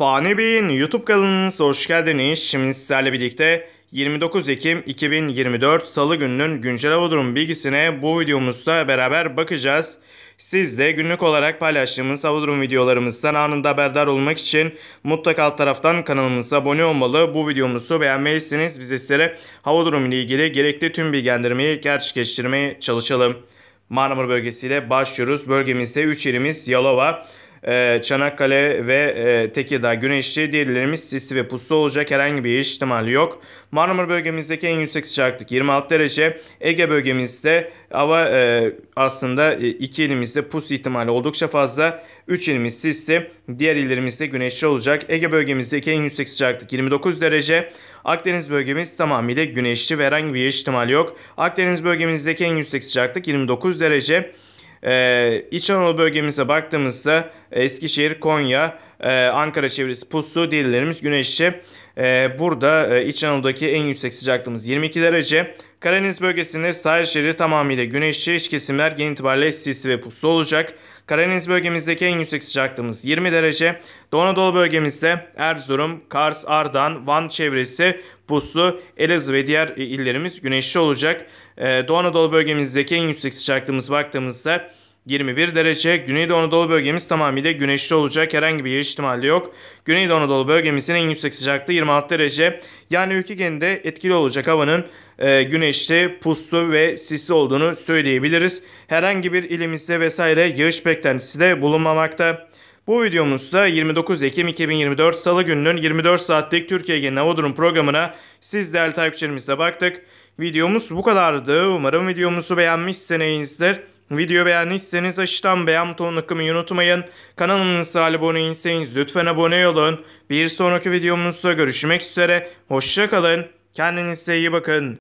Fani Bey'in YouTube kanalınıza hoş geldiniz. Şimdi sizlerle birlikte 29 Ekim 2024 Salı gününün güncel hava durum bilgisine bu videomuzda beraber bakacağız. Siz de günlük olarak paylaştığımız hava durum videolarımızdan anında haberdar olmak için mutlaka alt taraftan kanalımıza abone olmalı. Bu videomuzu beğenmelisiniz. Biz de sizlere hava durumu ile ilgili gerekli tüm bilgilendirmeyi gerçekleştirmeye çalışalım. Marmara bölgesiyle başlıyoruz. Bölgemizde 3 yerimiz Yalova, ee, Çanakkale ve e, Tekirdağ güneşli. Diğerlerimiz sisli ve puslu olacak. Herhangi bir ihtimal yok. Marmara bölgemizdeki en yüksek sıcaklık 26 derece. Ege bölgemizde hava e, aslında e, iki ilimizde pus ihtimali oldukça fazla. 3 ilimiz sisli. Diğer illerimizde güneşli olacak. Ege bölgemizdeki en yüksek sıcaklık 29 derece. Akdeniz bölgemiz tamamıyla güneşli ve herhangi bir ihtimal yok. Akdeniz bölgemizdeki en yüksek sıcaklık 29 derece. Ee, İç Anadolu bölgemize baktığımızda Eskişehir, Konya, e, Ankara çevresi puslu diğerlerimiz güneşli. E, burada e, İç Anadolu'daki en yüksek sıcaklığımız 22 derece. Karadeniz bölgesinde sahil şeridi tamamıyla güneşli. İç kesimler genel itibariyle sisli ve puslu olacak. Karadeniz bölgemizdeki en yüksek sıcaklığımız 20 derece. Doğu Anadolu bölgemizde Erzurum, Kars, Ardahan, Van çevresi puslu. Elazığ ve diğer illerimiz güneşli olacak. Doğu Anadolu bölgemizdeki en yüksek sıcaklığımız baktığımızda 21 derece. Güneydoğu Anadolu bölgemiz tamamıyla güneşli olacak. Herhangi bir yer ihtimali yok. Güneydoğu Anadolu bölgemizin en yüksek sıcaklığı 26 derece. Yani ülke genelinde etkili olacak havanın e, güneşli, puslu ve sisli olduğunu söyleyebiliriz. Herhangi bir ilimizde vesaire yağış beklentisi de bulunmamakta. Bu videomuzda 29 Ekim 2024 Salı gününün 24 saatlik Türkiye Genel Hava Durum programına siz değerli takipçilerimizle baktık. Videomuz bu kadardı. Umarım videomuzu beğenmişsinizdir. Video beğendiyseniz aşağıdan beğen butonunu tıklamayı unutmayın. Kanalımıza abone değilseniz lütfen abone olun. Bir sonraki videomuzda görüşmek üzere. Hoşçakalın. Kendinize iyi bakın.